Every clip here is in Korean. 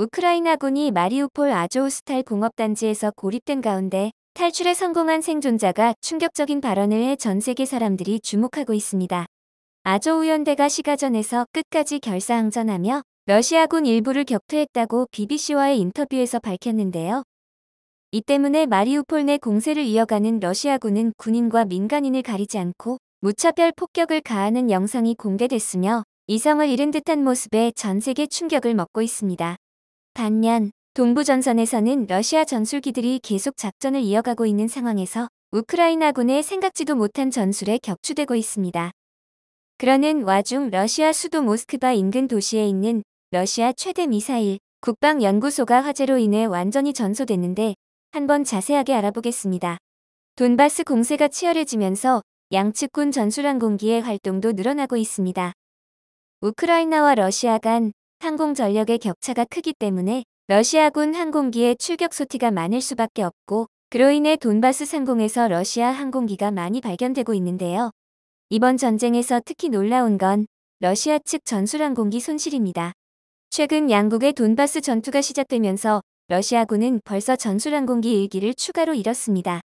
우크라이나군이 마리우폴 아조우스탈 공업단지에서 고립된 가운데 탈출에 성공한 생존자가 충격적인 발언을 해 전 세계 사람들이 주목하고 있습니다. 아조우연대가 시가전에서 끝까지 결사항전하며 러시아군 일부를 격퇴했다고 BBC와의 인터뷰에서 밝혔는데요. 이 때문에 마리우폴 내 공세를 이어가는 러시아군은 군인과 민간인을 가리지 않고 무차별 폭격을 가하는 영상이 공개됐으며 이성을 잃은 듯한 모습에 전 세계 충격을 먹고 있습니다. 반면 동부전선에서는 러시아 전술기들이 계속 작전을 이어가고 있는 상황에서 우크라이나군의 생각지도 못한 전술에 격추되고 있습니다. 그러는 와중 러시아 수도 모스크바 인근 도시에 있는 러시아 최대 미사일 국방연구소가 화재로 인해 완전히 전소됐는데 한번 자세하게 알아보겠습니다. 돈바스 공세가 치열해지면서 양측군 전술항공기의 활동도 늘어나고 있습니다. 우크라이나와 러시아 간 항공 전력의 격차가 크기 때문에 러시아군 항공기의 출격 소티가 많을 수밖에 없고 그로 인해 돈바스 상공에서 러시아 항공기가 많이 발견되고 있는데요. 이번 전쟁에서 특히 놀라운 건 러시아 측 전술 항공기 손실입니다. 최근 양국의 돈바스 전투가 시작되면서 러시아군은 벌써 전술 항공기 일기를 추가로 잃었습니다.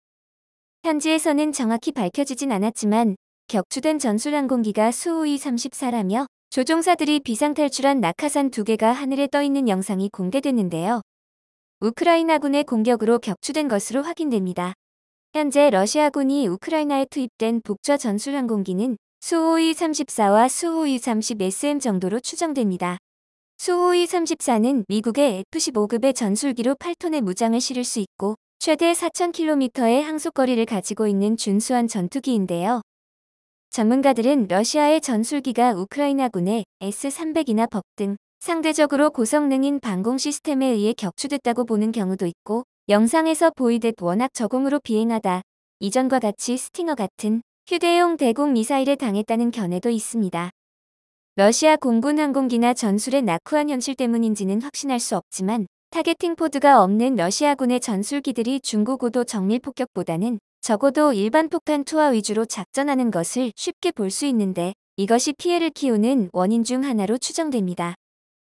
현지에서는 정확히 밝혀지진 않았지만 격추된 전술 항공기가 수호위 34라며 조종사들이 비상탈출한 낙하산 두 개가 하늘에 떠있는 영상이 공개됐는데요. 우크라이나군의 공격으로 격추된 것으로 확인됩니다. 현재 러시아군이 우크라이나에 투입된 북좌 전술 항공기는 수호이 34와 수호이 30SM 정도로 추정됩니다. 수호이 34는 미국의 F-15급의 전술기로 8톤의 무장을 실을 수 있고 최대 4,000km의 항속거리를 가지고 있는 준수한 전투기인데요. 전문가들은 러시아의 전술기가 우크라이나군의 S-300이나 법 등 상대적으로 고성능인 방공 시스템에 의해 격추됐다고 보는 경우도 있고 영상에서 보이듯 워낙 저공으로 비행하다 이전과 같이 스팅어 같은 휴대용 대공 미사일에 당했다는 견해도 있습니다. 러시아 공군 항공기나 전술의 낙후한 현실 때문인지는 확신할 수 없지만 타겟팅 포드가 없는 러시아군의 전술기들이 중고고도 정밀 폭격보다는 적어도 일반 폭탄 투하 위주로 작전하는 것을 쉽게 볼 수 있는데 이것이 피해를 키우는 원인 중 하나로 추정됩니다.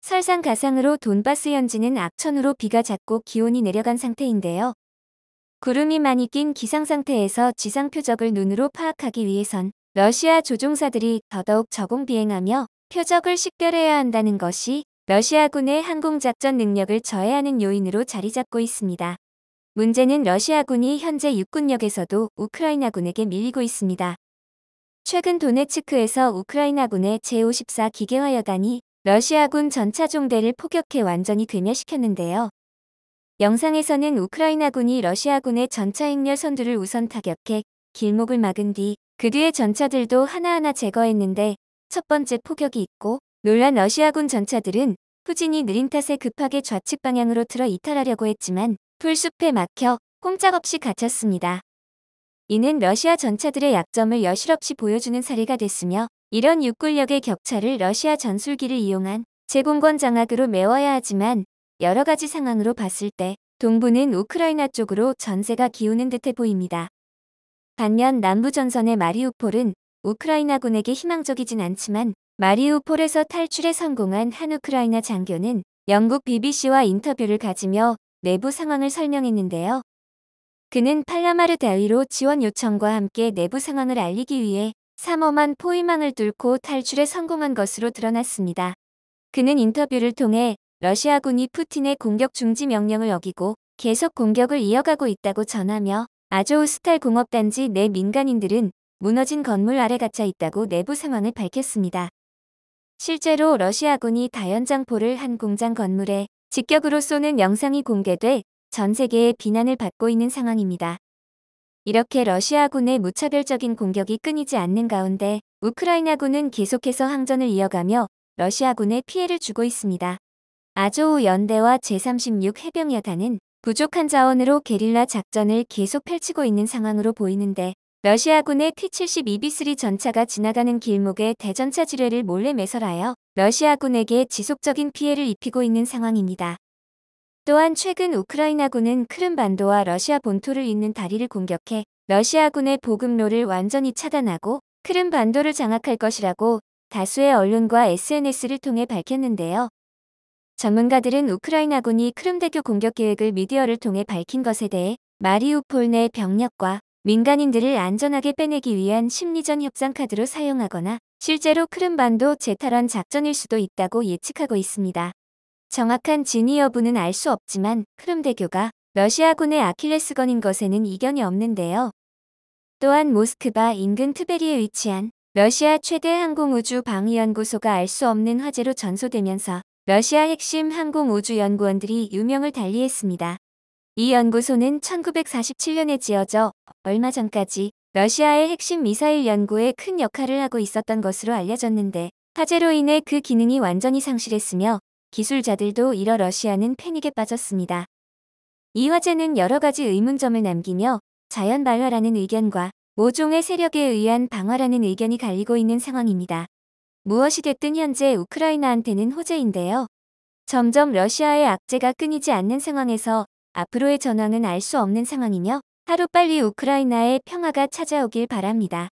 설상가상으로 돈바스 현지는 악천후로 비가 잦고 기온이 내려간 상태인데요. 구름이 많이 낀 기상 상태에서 지상 표적을 눈으로 파악하기 위해선 러시아 조종사들이 더더욱 저공 비행하며 표적을 식별해야 한다는 것이 러시아군의 항공작전 능력을 저해하는 요인으로 자리 잡고 있습니다. 문제는 러시아군이 현재 육군역에서도 우크라이나군에게 밀리고 있습니다. 최근 도네츠크에서 우크라이나군의 제54 기계화여단이 러시아군 전차종대를 포격해 완전히 괴멸시켰는데요. 영상에서는 우크라이나군이 러시아군의 전차 행렬 선두를 우선 타격해 길목을 막은 뒤 그 뒤의 전차들도 하나하나 제거했는데 첫 번째 포격이 있고 놀란 러시아군 전차들은 후진이 느린 탓에 급하게 좌측 방향으로 틀어 이탈하려고 했지만 풀숲에 막혀 꼼짝없이 갇혔습니다. 이는 러시아 전차들의 약점을 여실없이 보여주는 사례가 됐으며 이런 육군력의 격차를 러시아 전술기를 이용한 제공권 장악으로 메워야 하지만 여러 가지 상황으로 봤을 때 동부는 우크라이나 쪽으로 전세가 기우는 듯해 보입니다. 반면 남부전선의 마리우폴은 우크라이나군에게 희망적이진 않지만 마리우폴에서 탈출에 성공한 한 우크라이나 장교는 영국 BBC와 인터뷰를 가지며 내부 상황을 설명했는데요. 그는 팔라마르 대의로 지원 요청과 함께 내부 상황을 알리기 위해 삼엄한 포위망을 뚫고 탈출에 성공한 것으로 드러났습니다. 그는 인터뷰를 통해 러시아군이 푸틴의 공격 중지 명령을 어기고 계속 공격을 이어가고 있다고 전하며 아조우스탈 공업단지 내 민간인들은 무너진 건물 아래 갇혀 있다고 내부 상황을 밝혔습니다. 실제로 러시아군이 다연장포를 한 공장 건물에 직격으로 쏘는 영상이 공개돼 전세계에 비난을 받고 있는 상황입니다. 이렇게 러시아군의 무차별적인 공격이 끊이지 않는 가운데 우크라이나군은 계속해서 항전을 이어가며 러시아군에 피해를 주고 있습니다. 아조우 연대와 제36 해병여단은 부족한 자원으로 게릴라 작전을 계속 펼치고 있는 상황으로 보이는데 러시아군의 T-72B3 전차가 지나가는 길목에 대전차 지뢰를 몰래 매설하여 러시아군에게 지속적인 피해를 입히고 있는 상황입니다. 또한 최근 우크라이나군은 크름반도와 러시아 본토를 잇는 다리를 공격해 러시아군의 보급로를 완전히 차단하고 크름반도를 장악할 것이라고 다수의 언론과 SNS를 통해 밝혔는데요. 전문가들은 우크라이나군이 크름대교 공격 계획을 미디어를 통해 밝힌 것에 대해 마리우폴 내 병력과 민간인들을 안전하게 빼내기 위한 심리전 협상 카드로 사용하거나 실제로 크름반도 재탈환 작전일 수도 있다고 예측하고 있습니다. 정확한 진위 여부는 알 수 없지만 크름대교가 러시아군의 아킬레스건인 것에는 이견이 없는데요. 또한 모스크바 인근 트베리에 위치한 러시아 최대 항공우주 방위연구소가 알 수 없는 화재로 전소되면서 러시아 핵심 항공우주연구원들이 유명을 달리했습니다. 이 연구소는 1947년에 지어져 얼마 전까지 러시아의 핵심 미사일 연구에 큰 역할을 하고 있었던 것으로 알려졌는데 화재로 인해 그 기능이 완전히 상실했으며 기술자들도 이러 러시아는 패닉에 빠졌습니다. 이 화재는 여러 가지 의문점을 남기며 자연 발화라는 의견과 모종의 세력에 의한 방화라는 의견이 갈리고 있는 상황입니다. 무엇이 됐든 현재 우크라이나한테는 호재인데요. 점점 러시아의 악재가 끊이지 않는 상황에서 앞으로의 전황은 알 수 없는 상황이며 하루빨리 우크라이나의 평화가 찾아오길 바랍니다.